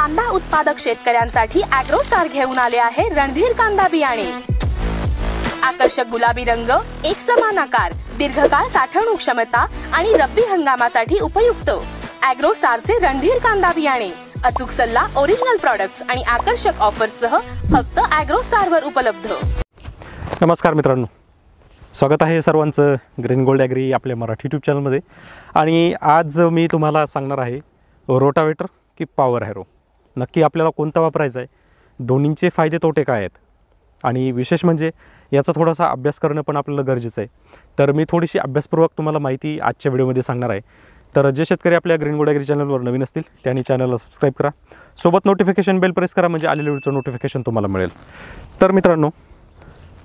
कांदा उत्पादक शेतकऱ्यांसाठी स्टार घेऊन आले आहे रणधीर कांदा बियाणे आकर्षक गुलाबी रंग एक समान आकार दीर्घकाळ साठवणूक क्षमता आणि रब्बी हंगामासाठी उपयुक्त स्टारचे रणधीर कांदा बियाणे अचूक सल्ला ओरिजिनल प्रॉडक्ट्स आणि आकर्षक सह फक्त वर उपलब्ध नमस्कार मित्रांनो स्वागत आहे सर्वांचं ग्रीन गोल्ड ॲग्री आपल्या मराठी यूट्यूब चॅनलमध्ये आणि आज मी तुम्हाला सांगणार आहे रोटावेटर की पॉवर हॅरो नक्की आपल्याला कोणता वापरायचा आहे दोन्हींचे फायदे तोटे काय आहेत आणि विशेष म्हणजे याचा थोडासा अभ्यास करणं पण आपल्याला गरजेचं आहे तर मी थोडीशी अभ्यासपूर्वक तुम्हाला माहिती आजच्या व्हिडिओमध्ये सांगणार आहे तर जे शेतकरी आपल्या ग्रीन गोडॅगरी चॅनलवर नवीन असतील त्यांनी चॅनलला सबस्क्राईब करा सोबत नोटिफिकेशन बेल प्रेस करा म्हणजे आलेल्या व्हिडिओचं नोटिफिकेशन तुम्हाला मिळेल तर मित्रांनो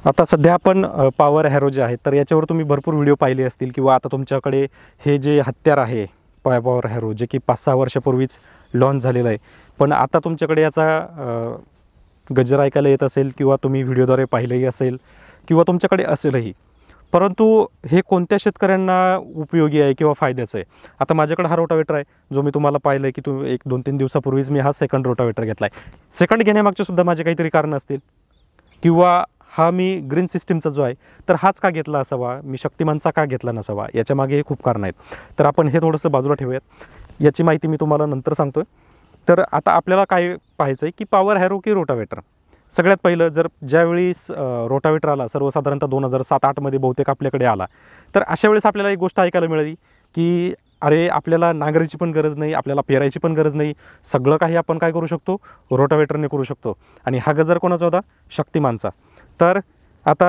आता सध्या आपण पॉवर हॅरो जे आहेत तर याच्यावर तुम्ही भरपूर व्हिडिओ पाहिले असतील किंवा आता तुमच्याकडे हे जे हत्यार आहे पाय पॉवर हॅरो जे की पाच सहा वर्षापूर्वीच लॉन्च झालेलं आहे पण आता तुमच्याकडे याचा गजर ऐकायला येत असेल किंवा तुम्ही व्हिडिओद्वारे पाहिलंही असेल किंवा तुमच्याकडे असेलही परंतु हे कोणत्या शेतकऱ्यांना उपयोगी आहे किंवा फायद्याचं आहे आता माझ्याकडे हा रोटावेटर आहे जो मी तुम्हाला पाहिलं आहे की तुम्ही एक दोन तीन दिवसापूर्वीच मी हा सेकंड रोटावेटर घेतला आहे सेकंड घेण्यामागचे सुद्धा माझे काहीतरी कारण असतील किंवा हा मी ग्रीन सिस्टीमचा जो आहे तर हाच का घेतला असावा मी शक्तिमानचा का घेतला नसावा याच्यामागे खूप कारण आहेत तर आपण हे थोडंसं बाजूला ठेवूयात याची माहिती मी तुम्हाला नंतर सांगतो तर आता आपल्याला काय पाहायचं आहे की पॉवर हॅरो की रोटावेटर सगळ्यात पहिलं जर ज्यावेळी रोटावेटर आला सर्वसाधारणतः दोन हजार सात आठमध्ये बहुतेक आपल्याकडे आला तर अशा वेळेस आपल्याला एक गोष्ट ऐकायला मिळाली की अरे आपल्याला नांगरायची पण गरज नाही आपल्याला पेरायची पण गरज नाही सगळं काही आपण काय करू शकतो रोटावेटरने करू शकतो आणि हा गजर कोणाचा होता शक्तिमानचा तर आता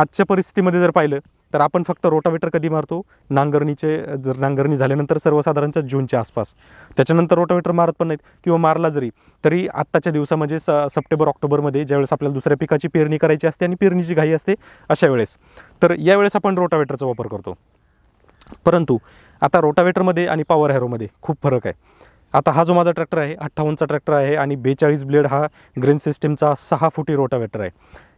आजच्या परिस्थितीमध्ये जर पाहिलं तर आपण फक्त रोटावेटर कधी मारतो नांगरणीचे जर नांगरणी झाल्यानंतर सर्वसाधारणच्या जूनच्या आसपास त्याच्यानंतर रोटावेटर मारत पण नाहीत किंवा मारला जरी तरी आत्ताच्या दिवसामध्ये म्हणजे स सप्टेंबर ऑक्टोबरमध्ये ज्यावेळेस आपल्याला दुसऱ्या पिकाची पेरणी करायची असते आणि पेरणीची घाई असते अशा वेळेस तर यावेळेस आपण रोटावेटरचा वापर करतो परंतु आता रोटावेटरमध्ये आणि पॉवर हॅरोमध्ये खूप फरक आहे आता हा जो माझा ट्रॅक्टर आहे अठ्ठावन्नचा ट्रॅक्टर आहे आणि बेचाळीस ब्लेड हा ग्रेन सिस्टीमचा सहा फुटी रोटावेटर आहे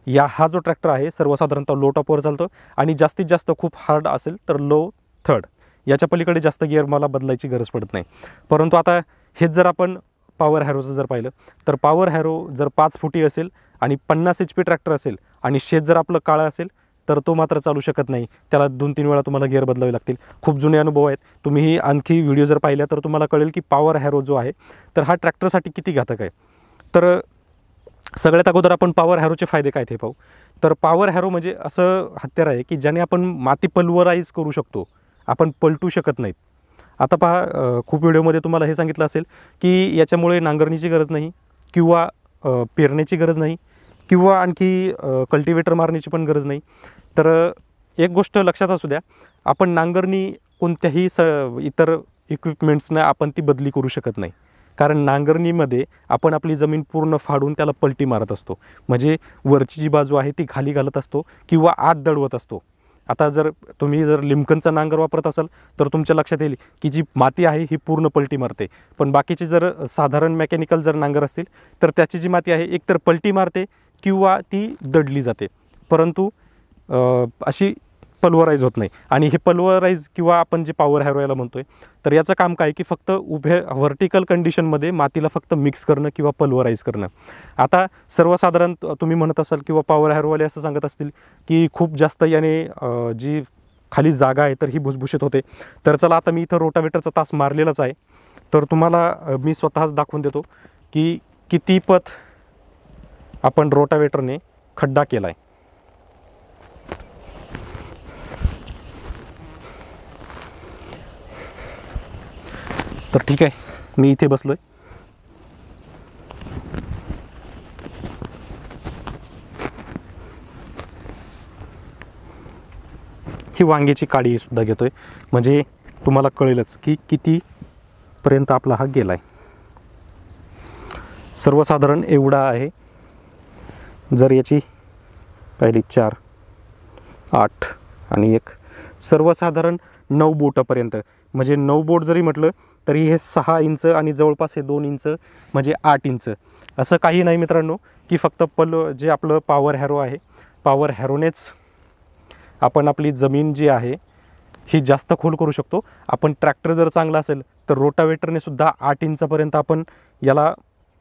या हा जो ट्रॅक्टर आहे सर्वसाधारणतः लो टॉपवर चालतो आणि जास्तीत जास्त खूप हार्ड असेल तर लो थर्ड याच्या पलीकडे जास्त गिअर मला बदलायची गरज पडत नाही परंतु आता हेच जर आपण पॉवर हॅरोचं जर पाहिलं तर पॉवर हॅरो जर पाच फुटी असेल आणि पन्नास एच पी ट्रॅक्टर असेल आणि शेत जर आपलं काळं असेल तर तो मात्र चालू शकत नाही त्याला दोन तीन वेळा तुम्हाला गिअर बदलावे लागतील खूप जुने अनुभव आहेत तुम्ही आणखी व्हिडिओ जर पाहिल्या तर तुम्हाला कळेल की पॉवर हॅरो जो आहे तर हा ट्रॅक्टरसाठी किती घातक आहे तर सगळ्यात अगोदर आपण पॉवर हॅरोचे फायदे काय ते पाहू तर पॉवर हॅरो म्हणजे असं हत्यार आहे की ज्याने आपण माती पल्वराईज करू शकतो आपण पलटू शकत नाहीत आता पहा खूप व्हिडिओमध्ये तुम्हाला हे सांगितलं असेल की याच्यामुळे नांगरणीची गरज नाही किंवा पेरण्याची गरज नाही किंवा आणखी कल्टिवेटर मारण्याची पण गरज नाही तर एक गोष्ट लक्षात असू द्या आपण नांगरणी कोणत्याही स इतर इक्विपमेंट्सनं आपण ती बदली करू शकत नाही कारण नांगरणीमध्ये आपण आपली जमीन पूर्ण फाडून त्याला पलटी मारत असतो म्हणजे वरची जी बाजू आहे ती खाली घालत असतो किंवा आत दडवत असतो आता जर तुम्ही जर लिमकनचा नांगर वापरत असाल तर तुमच्या लक्षात येईल की जी माती आहे ही पूर्ण पलटी मारते पण बाकीचे जर साधारण मेकॅनिकल जर नांगर असतील तर त्याची जी माती आहे एकतर पलटी मारते किंवा ती दडली जाते परंतु अशी पल्वराईज होत नाही आणि हे पल्वराईज किंवा आपण जे पॉवर हॅरोयला म्हणतोय तर याचं काम काय की फक्त उभे व्हर्टिकल कंडिशनमध्ये मातीला फक्त मिक्स करणं किंवा पल्वराईज करणं आता सर्वसाधारण तुम्ही म्हणत असाल किंवा पॉवर हॅरोवाले असं सांगत असतील की खूप जास्त याने जी खाली जागा आहे तर ही भुसभुशीत होते तर चला आता मी इथं रोटावेटरचा तास मारलेलाच आहे तर तुम्हाला मी स्वतःच दाखवून देतो की किती पथ आपण रोटावेटरने खड्डा केला आहे तर ठीक आहे मी इथे बसलो आहे ही वांग्याची काळी सुद्धा घेतोय म्हणजे तुम्हाला कळेलच की कितीपर्यंत आपला हा गेलाय सर्वसाधारण एवढा आहे जर याची पहिली चार आठ आणि एक सर्वसाधारण नऊ बोटापर्यंत म्हणजे नऊ बोट जरी म्हटलं तरी हे सहा इंच आणि जवळपास हे दोन इंच म्हणजे आठ इंच असं काही नाही मित्रांनो की फक्त पल जे आपलं पॉवर हॅरो आहे पॉवर हॅरोनेच आपण आपली जमीन जी आहे ही जास्त खोल करू शकतो आपण ट्रॅक्टर जर चांगला असेल तर रोटावेटरने सुद्धा आठ इंचापर्यंत आपण याला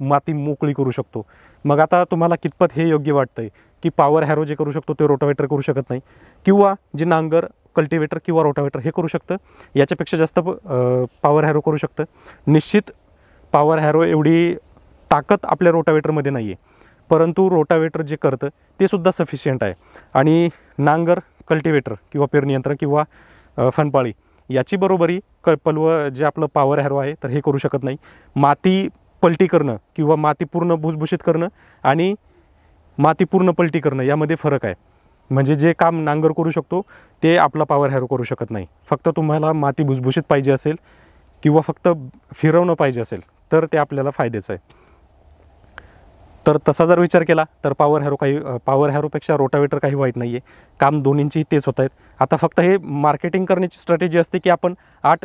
माती मोकळी करू शकतो मग आता तुम्हाला कितपत हे योग्य वाटतं आहे की पॉवर हॅरो जे करू शकतो ते रोटावेटर करू शकत नाही किंवा जे नांगर कल्टिवेटर किंवा रोटावेटर हे करू शकतं याच्यापेक्षा जास्त पावर हॅरो करू शकतं निश्चित पावर हॅरो एवढी ताकद आपल्या रोटावेटरमध्ये नाही आहे परंतु रोटावेटर जे करतं ते सुद्धा सफिशियंट आहे आणि नांगर कल्टिवेटर किंवा पेरणीयंत्र किंवा फनपाळी याची बरोबरी क पलव जे आपलं पॉवर हॅरो आहे तर हे करू शकत नाही माती पलटी करणं किंवा माती पूर्ण भुसभुशीत करणं आणि माती पूर्ण पलटी करणं यामध्ये फरक आहे म्हणजे जे काम नांगर करू शकतो ते आपला पॉवर हॅरो करू शकत नाही फक्त तुम्हाला माती भुसभुशीत पाहिजे असेल किंवा फक्त फिरवणं पाहिजे असेल तर ते आपल्याला फायद्याचं आहे तर तसा जर विचार केला तर पॉवर हॅरो काही पॉवर हॅरोपेक्षा रोटावेटर काही वाईट नाही आहे काम दोन इंचही तेच होत आहेत आता फक्त हे मार्केटिंग करण्याची स्ट्रॅटेजी असते की आपण आठ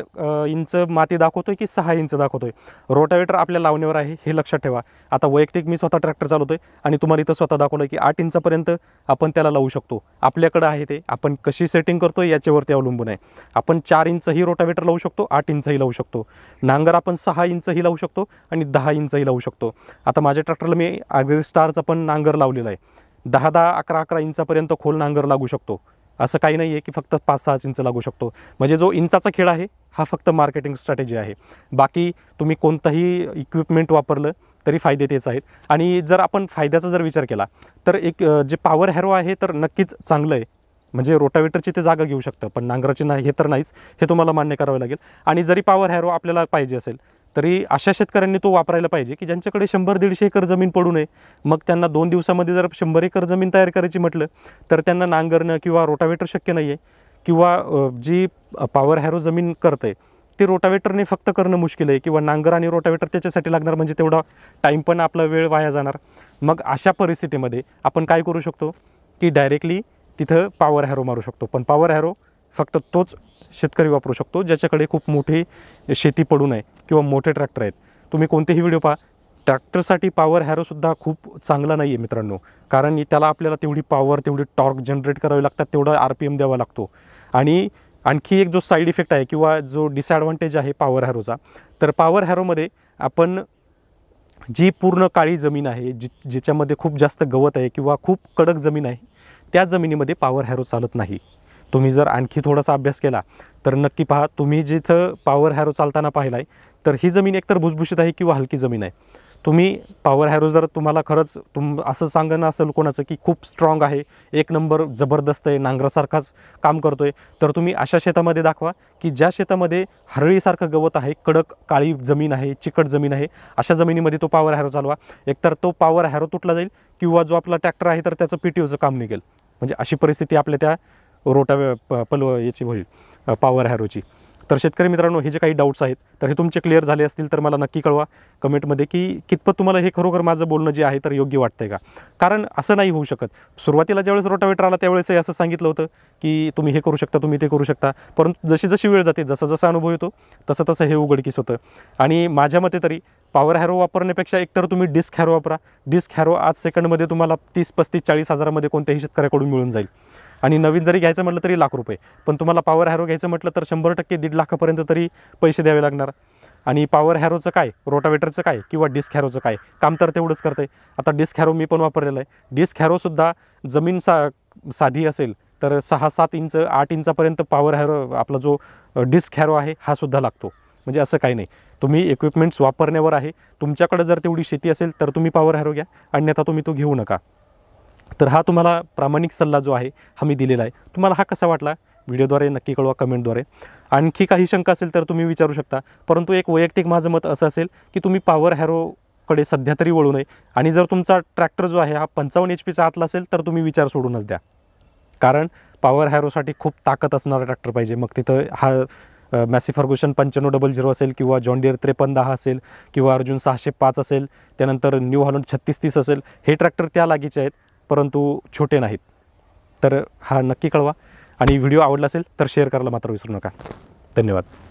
इंच माती दाखवतोय की सहा इंच दाखवतोय रोटावेटर आपल्या लावण्यावर आहे हे लक्षात ठेवा आता वैयक्तिक मी स्वतः ट्रॅक्टर आहे आणि तुम्हाला इथं स्वतः दाखवलं की आठ इंचापर्यंत आपण त्याला लावू शकतो आपल्याकडं आहे ते आपण कशी सेटिंग करतो याच्यावरती अवलंबून आहे आपण चार इंचही रोटावेटर लावू शकतो आठ इंचही लावू शकतो नांगर आपण सहा इंचही लावू शकतो आणि दहा इंचही लावू शकतो आता माझ्या ट्रॅक्टरला मी अग्री स्टारचा पण नांगर लावलेला आहे दहा दहा अकरा अकरा इंचापर्यंत खोल नांगर लागू शकतो असं काही नाही आहे की फक्त पाच सहाच इंच लागू शकतो म्हणजे जो इंचाचा खेळ आहे हा फक्त मार्केटिंग स्ट्रॅटेजी आहे बाकी तुम्ही कोणतंही इक्विपमेंट वापरलं तरी फायदे तेच आहेत आणि जर आपण फायद्याचा जर विचार केला तर एक जे पॉवर हॅरो आहे तर नक्कीच चांगलं आहे म्हणजे रोटावेटरची ते जागा घेऊ शकतं पण नांगराची नाही हे तर नाहीच हे तुम्हाला मान्य करावं लागेल आणि जरी पॉवर हॅरो आपल्याला पाहिजे असेल तरी अशा शेतकऱ्यांनी तो वापरायला पाहिजे की ज्यांच्याकडे शंभर दीडशे एकर जमीन पडू नये मग त्यांना दोन दिवसामध्ये जर शंभर एकर जमीन तयार करायची म्हटलं तर त्यांना नांगरणं किंवा रोटावेटर शक्य नाही आहे किंवा जी पॉवर हॅरो जमीन करत आहे ते रोटावेटरने फक्त करणं मुश्किल आहे किंवा नांगर आणि रोटावेटर त्याच्यासाठी लागणार म्हणजे तेवढा टाईम पण आपला वेळ वाया जाणार मग अशा परिस्थितीमध्ये आपण काय करू शकतो की डायरेक्टली तिथं पॉवर हॅरो मारू शकतो पण पॉवर हॅरो फक्त तोच शेतकरी वापरू शकतो ज्याच्याकडे खूप मोठे शेती पडू नये किंवा मोठे ट्रॅक्टर आहेत तुम्ही कोणतेही व्हिडिओ पहा ट्रॅक्टरसाठी पॉवर हॅरोसुद्धा खूप चांगला नाही आहे मित्रांनो कारण त्याला आपल्याला तेवढी पॉवर तेवढी टॉर्क जनरेट करावी लागतात तेवढा आर पी एम द्यावा लागतो आणि आणखी एक जो साईड इफेक्ट आहे किंवा जो डिसॲडव्हान्टेज आहे पॉवर हॅरोचा तर पॉवर हॅरोमध्ये आपण जी पूर्ण काळी जमीन आहे जि ज्याच्यामध्ये खूप जास्त गवत आहे किंवा खूप कडक जमीन आहे त्या जमिनीमध्ये पॉवर हॅरो चालत नाही तुम्ही जर आणखी थोडासा अभ्यास केला तर नक्की पहा तुम्ही जिथं पॉवर हॅरो चालताना पाहिला आहे तर ही जमीन एकतर भुसभुशीत आहे किंवा हलकी जमीन आहे तुम्ही पॉवर हॅरो जर तुम्हाला खरंच तुम असं सांगणं असेल कोणाचं की खूप स्ट्रॉंग आहे एक नंबर जबरदस्त आहे नांगरासारखाच काम करतो आहे तर तुम्ही अशा शेतामध्ये दाखवा की ज्या शेतामध्ये हरळीसारखं गवत आहे कडक काळी जमीन आहे चिकट जमीन आहे अशा जमिनीमध्ये तो पॉवर हॅरो चालवा एकतर तो पॉवर हॅरो तुटला जाईल किंवा जो आपला ट्रॅक्टर आहे तर त्याचं पी टी ओचं काम निघेल म्हणजे अशी परिस्थिती आपल्या त्या रोटा प पलव याची होईल पॉवर हॅरोची तर शेतकरी मित्रांनो हे जे काही डाऊट्स आहेत तर हे तुमचे क्लिअर झाले असतील तर मला नक्की कळवा कमेंटमध्ये की कितपत तुम्हाला हे खरोखर माझं बोलणं जे आहे तर योग्य वाटतंय का कारण असं नाही होऊ शकत सुरुवातीला ज्यावेळेस रोटावेटर आला त्यावेळेसही असं सांगितलं होतं की तुम्ही हे करू शकता तुम्ही ते करू शकता परंतु जशी जशी वेळ जाते जसा जसा अनुभव येतो तसं तसं हे उघडकीस होतं आणि माझ्या मते तरी पॉवर हॅरो वापरण्यापेक्षा एकतर तुम्ही डिस्क हॅरो वापरा डिस्क हॅरो आज सेकंडमध्ये तुम्हाला तीस पस्तीस चाळीस हजारामध्ये कोणत्याही शेतकऱ्याकडून मिळून जाईल आणि नवीन जरी घ्यायचं म्हटलं तरी लाख रुपये पण तुम्हाला पॉवर हॅरो घ्यायचं म्हटलं तर शंभर टक्के दीड लाखापर्यंत तरी पैसे द्यावे लागणार आणि पॉवर हॅरोचं काय रोटावेटरचं काय किंवा डिस्क हॅरोचं काय काम तर तेवढंच करतंय आहे आता डिस्क हॅरो मी पण वापरलेलं आहे डिस्क हॅरोसुद्धा जमीन सा साधी असेल तर सहा सात इंच आठ इंचापर्यंत पॉवर हॅरो आपला जो डिस्क हॅरो आहे हा सुद्धा लागतो म्हणजे असं काही नाही तुम्ही इक्विपमेंट्स वापरण्यावर आहे तुमच्याकडे जर तेवढी शेती असेल तर तुम्ही पॉवर हॅरो घ्या अन्यथा तुम्ही तो घेऊ नका तर हा तुम्हाला प्रामाणिक सल्ला जो आहे हा मी दिलेला आहे तुम्हाला हा कसा वाटला व्हिडिओद्वारे नक्की कळवा कमेंटद्वारे आणखी काही शंका असेल तर तुम्ही विचारू शकता परंतु एक वैयक्तिक माझं मत असं असेल की तुम्ही पॉवर हॅरोकडे सध्या तरी वळू नये आणि जर तुमचा ट्रॅक्टर जो आहे हा पंचावन्न एच पीचा आतला असेल तर तुम्ही विचार सोडूनच द्या कारण पॉवर हॅरोसाठी खूप ताकद असणारा ट्रॅक्टर पाहिजे मग तिथं हा मॅसी फर्ग्युशन पंच्याण्णव डबल झिरो असेल किंवा जॉन त्रेपन्न दहा असेल किंवा अर्जुन सहाशे पाच असेल त्यानंतर न्यू हॉलंड छत्तीस तीस असेल हे ट्रॅक्टर त्या लागीचे आहेत परंतु छोटे नाहीत तर हा नक्की कळवा आणि व्हिडिओ आवडला असेल तर शेअर करायला मात्र विसरू नका धन्यवाद